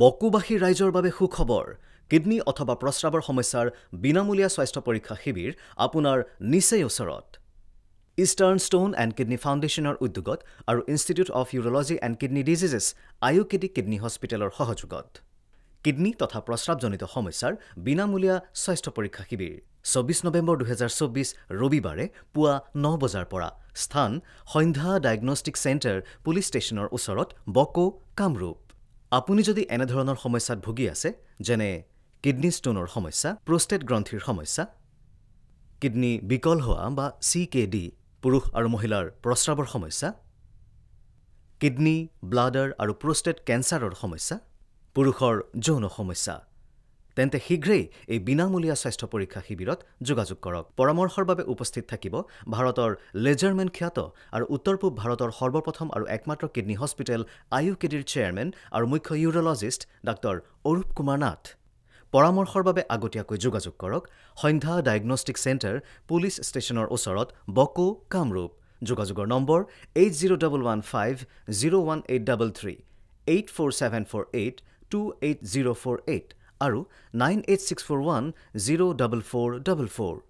বকুবাসী ৰাইজৰ বাবে সুখবৰ কিডনী অথবা প্ৰস্ৰাৱৰ সমস্যাৰ বিনামূলীয়া স্বাস্থ্য পৰীক্ষা শিবিৰ আপোনাৰ নিচেই ওচৰত ইষ্টাৰ্ণ ষ্টোন এণ্ড কিডনী ফাউণ্ডেশ্যনৰ উদ্যোগত আৰু institute of urology and kidney diseases IUKD kidney হস্পিটেলৰ সহযোগত কিডনী তথা প্ৰস্ৰাৱজনিত সমস্যাৰ বিনামূলীয়া স্বাস্থ্য পৰীক্ষা শিবিৰ চৌবিছ নৱেম্বৰ দুহেজাৰ চৌবিছ ৰবিবাৰে পুৱা ন বজাৰ পৰা স্থান সন্ধ্যা ডায়েগনষ্টিক চেণ্টাৰ পুলিচ ষ্টেচনৰ ওচৰত বকো কামৰূপ আপুনি যদি এনেধৰণৰ সমস্যাত ভুগি আছে যেনে কিডনী ষ্টোনৰ সমস্যা প্ৰষ্টেট গ্ৰন্থিৰ সমস্যা কিডনী বিকল হোৱা বা চি কে ডি পুৰুষ আৰু মহিলাৰ প্ৰস্ৰাৱৰ সমস্যা কিডনী ব্লাডাৰ আৰু প্ৰষ্টেট কেঞ্চাৰৰ সমস্যা পুৰুষৰ যৌন সমস্যা তেন্তে শীঘ্ৰেই এই বিনামূলীয়া স্বাস্থ্য পৰীক্ষা শিবিৰত যোগাযোগ কৰক পৰামৰ্শৰ বাবে উপস্থিত থাকিব ভাৰতৰ লেজাৰমেন খ্যাত আৰু উত্তৰ পূব ভাৰতৰ সৰ্বপ্ৰথম আৰু একমাত্ৰ কিডনী হস্পিটেল আই ইউ কেডিৰ চেয়াৰমেন আৰু মুখ্য ইউৰলজিষ্ট ডাঃ অৰূপ কুমাৰ নাথ পৰামৰ্শৰ বাবে আগতীয়াকৈ যোগাযোগ কৰক সন্ধ্যা ডায়েগনষ্টিক চেণ্টাৰ পুলিচ ষ্টেচনৰ ওচৰত বকো কামৰূপ যোগাযোগৰ number eight zero' double one five zero' one eight double three eight four seven four eight two eight zero' four eight আৰু nine eight six four one zero' double four double four